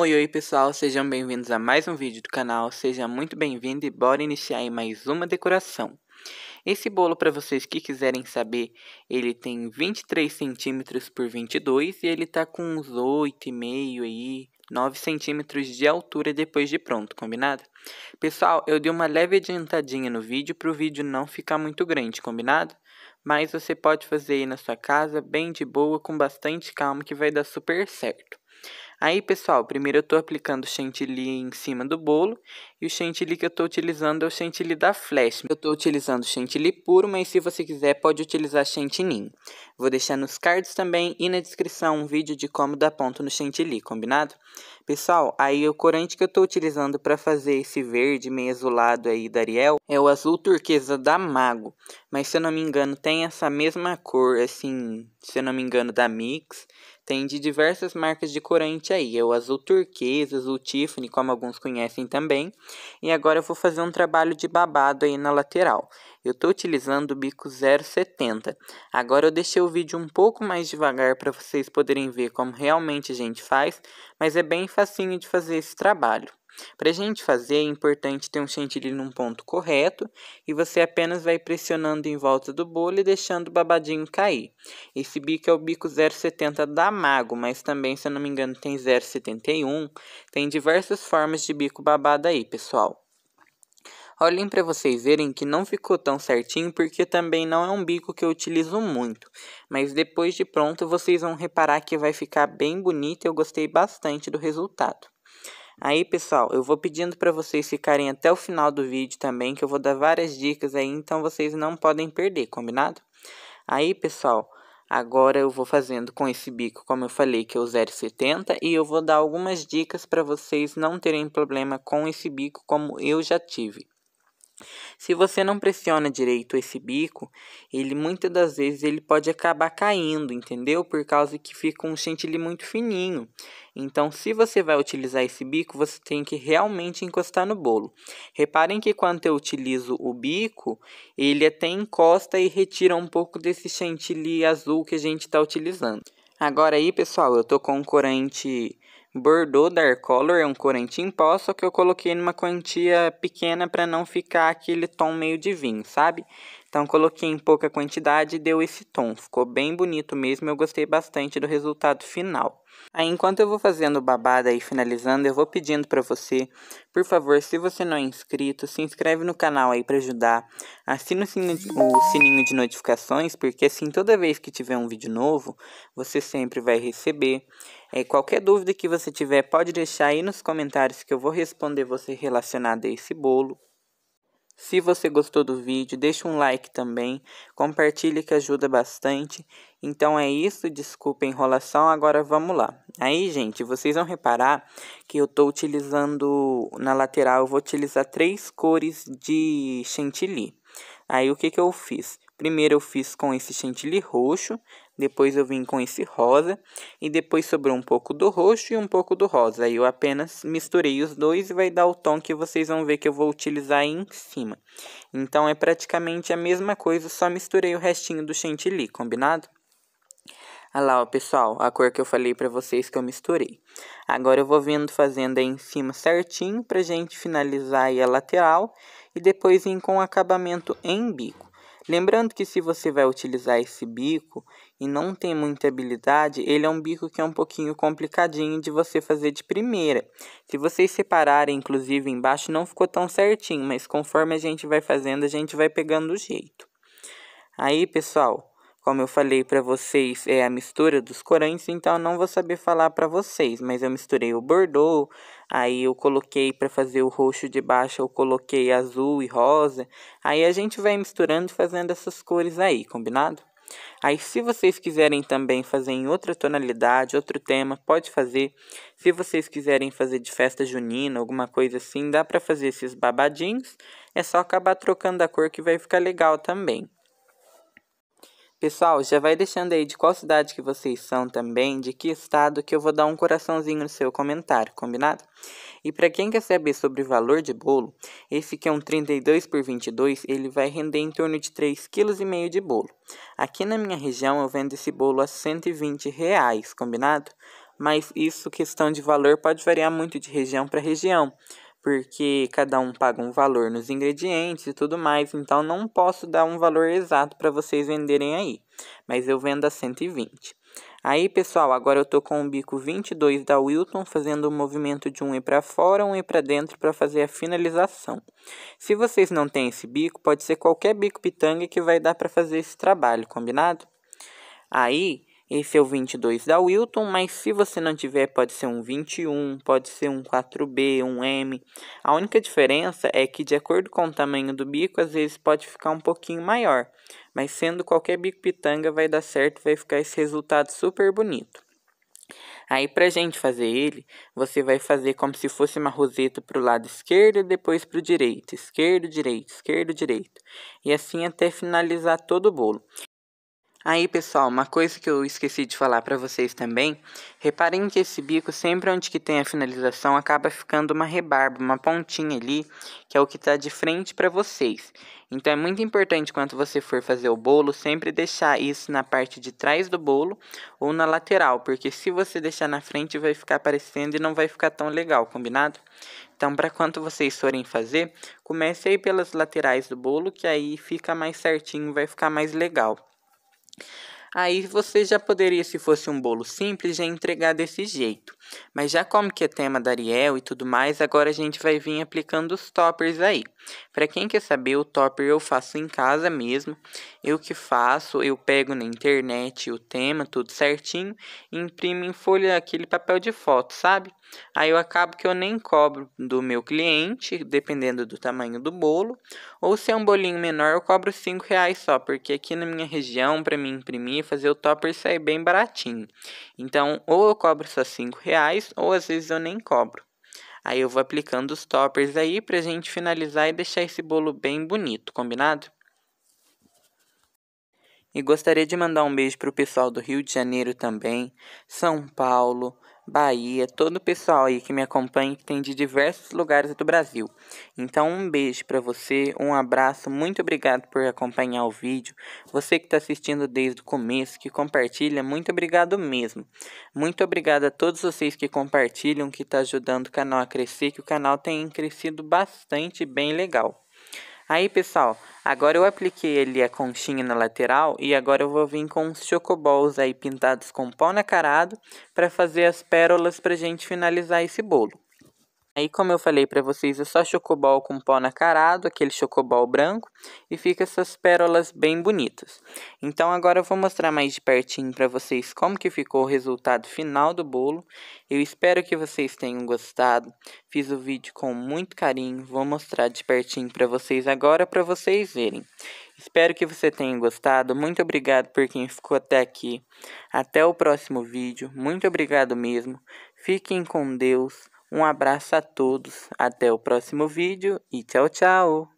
Oi, oi pessoal, sejam bem-vindos a mais um vídeo do canal, seja muito bem-vindo e bora iniciar aí mais uma decoração. Esse bolo, para vocês que quiserem saber, ele tem 23 centímetros por 22 e ele tá com uns 8,5 aí, 9 centímetros de altura depois de pronto, combinado? Pessoal, eu dei uma leve adiantadinha no vídeo para o vídeo não ficar muito grande, combinado? Mas você pode fazer aí na sua casa, bem de boa, com bastante calma, que vai dar super certo. Aí, pessoal, primeiro eu estou aplicando o chantilly em cima do bolo. E o chantilly que eu estou utilizando é o chantilly da Flash. Eu estou utilizando chantilly puro, mas se você quiser pode utilizar chantilly. Vou deixar nos cards também e na descrição um vídeo de como dar ponto no chantilly, combinado? Pessoal, aí o corante que eu estou utilizando para fazer esse verde meio azulado aí da Ariel é o azul turquesa da Mago. Mas se eu não me engano tem essa mesma cor, assim, se eu não me engano da Mix. Tem de diversas marcas de corante aí. É o azul turquesa, azul Tiffany, como alguns conhecem também. E agora eu vou fazer um trabalho de babado aí na lateral. Eu estou utilizando o bico 0,70. Agora eu deixei o vídeo um pouco mais devagar para vocês poderem ver como realmente a gente faz. Mas é bem facinho de fazer esse trabalho. Para a gente fazer, é importante ter um chantilly num ponto correto e você apenas vai pressionando em volta do bolo e deixando o babadinho cair. Esse bico é o bico 0,70 da Mago, mas também, se eu não me engano, tem 0,71. Tem diversas formas de bico babado aí, pessoal. Olhem para vocês verem que não ficou tão certinho, porque também não é um bico que eu utilizo muito. Mas depois de pronto, vocês vão reparar que vai ficar bem bonito e eu gostei bastante do resultado. Aí, pessoal, eu vou pedindo para vocês ficarem até o final do vídeo também, que eu vou dar várias dicas aí, então vocês não podem perder, combinado? Aí, pessoal, agora eu vou fazendo com esse bico, como eu falei, que é o 0,70, e eu vou dar algumas dicas para vocês não terem problema com esse bico como eu já tive. Se você não pressiona direito esse bico, ele muitas das vezes ele pode acabar caindo, entendeu? Por causa que fica um chantilly muito fininho. Então, se você vai utilizar esse bico, você tem que realmente encostar no bolo. Reparem que quando eu utilizo o bico, ele até encosta e retira um pouco desse chantilly azul que a gente está utilizando. Agora aí, pessoal, eu tô com um corante Bordeaux Color é um corante em pó, só que eu coloquei numa quantia pequena para não ficar aquele tom meio de vinho, sabe? Então coloquei em pouca quantidade e deu esse tom. Ficou bem bonito mesmo, eu gostei bastante do resultado final. Aí, enquanto eu vou fazendo babada e finalizando, eu vou pedindo para você, por favor, se você não é inscrito, se inscreve no canal aí para ajudar. Assina o sininho, de, o sininho de notificações, porque assim, toda vez que tiver um vídeo novo, você sempre vai receber. É, qualquer dúvida que você tiver, pode deixar aí nos comentários que eu vou responder você relacionada a esse bolo. Se você gostou do vídeo, deixa um like também, compartilhe que ajuda bastante. Então é isso, desculpa a enrolação, agora vamos lá. Aí, gente, vocês vão reparar que eu tô utilizando na lateral, eu vou utilizar três cores de chantilly. Aí o que que eu fiz? Primeiro eu fiz com esse chantilly roxo, depois eu vim com esse rosa, e depois sobrou um pouco do roxo e um pouco do rosa. Aí eu apenas misturei os dois e vai dar o tom que vocês vão ver que eu vou utilizar aí em cima. Então é praticamente a mesma coisa, só misturei o restinho do chantilly, combinado? Olha lá, ó, pessoal, a cor que eu falei para vocês que eu misturei. Agora eu vou vindo fazendo aí em cima certinho pra gente finalizar aí a lateral e depois vim com o acabamento em bico. Lembrando que se você vai utilizar esse bico e não tem muita habilidade, ele é um bico que é um pouquinho complicadinho de você fazer de primeira. Se vocês separarem, inclusive, embaixo, não ficou tão certinho, mas conforme a gente vai fazendo, a gente vai pegando o jeito. Aí, pessoal, como eu falei para vocês, é a mistura dos corantes, então eu não vou saber falar para vocês, mas eu misturei o bordeaux, aí eu coloquei para fazer o roxo de baixo, eu coloquei azul e rosa. Aí a gente vai misturando fazendo essas cores aí, combinado? Aí, se vocês quiserem também fazer em outra tonalidade, outro tema, pode fazer. Se vocês quiserem fazer de festa junina, alguma coisa assim, dá para fazer esses babadinhos. É só acabar trocando a cor que vai ficar legal também. Pessoal, já vai deixando aí de qual cidade que vocês são também, de que estado, que eu vou dar um coraçãozinho no seu comentário, combinado? E para quem quer saber sobre o valor de bolo, esse que é um 32 por 22, ele vai render em torno de 3,5 kg de bolo. Aqui na minha região eu vendo esse bolo a 120 reais, combinado? Mas isso questão de valor pode variar muito de região para região porque cada um paga um valor nos ingredientes e tudo mais, então não posso dar um valor exato para vocês venderem aí, mas eu vendo a 120. Aí, pessoal, agora eu tô com o bico 22 da Wilton, fazendo o movimento de um e para fora, um e para dentro para fazer a finalização. Se vocês não têm esse bico, pode ser qualquer bico pitanga que vai dar para fazer esse trabalho, combinado? Aí, esse é o 22 da Wilton, mas se você não tiver, pode ser um 21, pode ser um 4B, um M. A única diferença é que, de acordo com o tamanho do bico, às vezes pode ficar um pouquinho maior. Mas sendo qualquer bico pitanga, vai dar certo, vai ficar esse resultado super bonito. Aí, a gente fazer ele, você vai fazer como se fosse uma roseta para o lado esquerdo e depois o direito. Esquerdo, direito, esquerdo, direito. E assim até finalizar todo o bolo. Aí, pessoal, uma coisa que eu esqueci de falar para vocês também, reparem que esse bico, sempre onde que tem a finalização, acaba ficando uma rebarba, uma pontinha ali, que é o que está de frente para vocês. Então, é muito importante, quando você for fazer o bolo, sempre deixar isso na parte de trás do bolo ou na lateral, porque se você deixar na frente, vai ficar aparecendo e não vai ficar tão legal, combinado? Então, para quando vocês forem fazer, comece aí pelas laterais do bolo, que aí fica mais certinho, vai ficar mais legal. Aí você já poderia, se fosse um bolo simples, já entregar desse jeito. Mas já como que é tema da Ariel e tudo mais, agora a gente vai vir aplicando os toppers aí. Para quem quer saber, o topper eu faço em casa mesmo. Eu que faço, eu pego na internet o tema, tudo certinho, e imprimo em folha aquele papel de foto, sabe? Aí eu acabo que eu nem cobro do meu cliente, dependendo do tamanho do bolo, ou se é um bolinho menor eu cobro 5 reais só, porque aqui na minha região para mim imprimir fazer o topper sai é bem baratinho. Então ou eu cobro só 5 reais ou às vezes eu nem cobro. Aí eu vou aplicando os toppers aí pra gente finalizar e deixar esse bolo bem bonito, combinado? E gostaria de mandar um beijo pro pessoal do Rio de Janeiro também, São Paulo, Bahia, todo o pessoal aí que me acompanha, que tem de diversos lugares do Brasil. Então, um beijo para você, um abraço, muito obrigado por acompanhar o vídeo. Você que está assistindo desde o começo, que compartilha, muito obrigado mesmo. Muito obrigado a todos vocês que compartilham, que está ajudando o canal a crescer, que o canal tem crescido bastante, bem legal. Aí, pessoal, agora eu apliquei ali a conchinha na lateral e agora eu vou vir com os chocoballs aí pintados com pó nacarado para fazer as pérolas pra gente finalizar esse bolo. Aí, como eu falei para vocês, é só chocobol com pó nacarado, aquele chocobol branco, e fica essas pérolas bem bonitas. Então, agora eu vou mostrar mais de pertinho para vocês como que ficou o resultado final do bolo. Eu espero que vocês tenham gostado. Fiz o vídeo com muito carinho, vou mostrar de pertinho para vocês agora para vocês verem. Espero que você tenha gostado. Muito obrigado por quem ficou até aqui. Até o próximo vídeo. Muito obrigado mesmo. Fiquem com Deus. Um abraço a todos, até o próximo vídeo e tchau, tchau!